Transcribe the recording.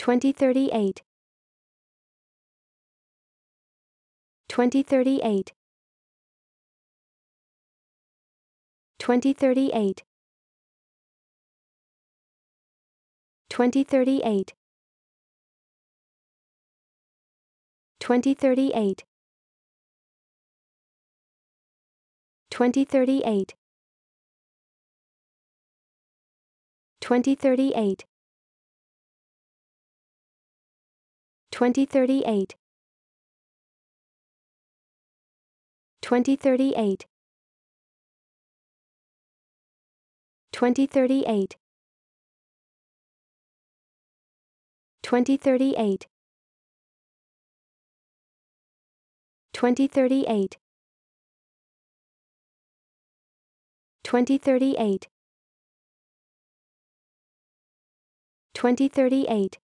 2038 2038 2038 2038 2038 2038 2038 2038 2038 2038 2038 2038 2038 2038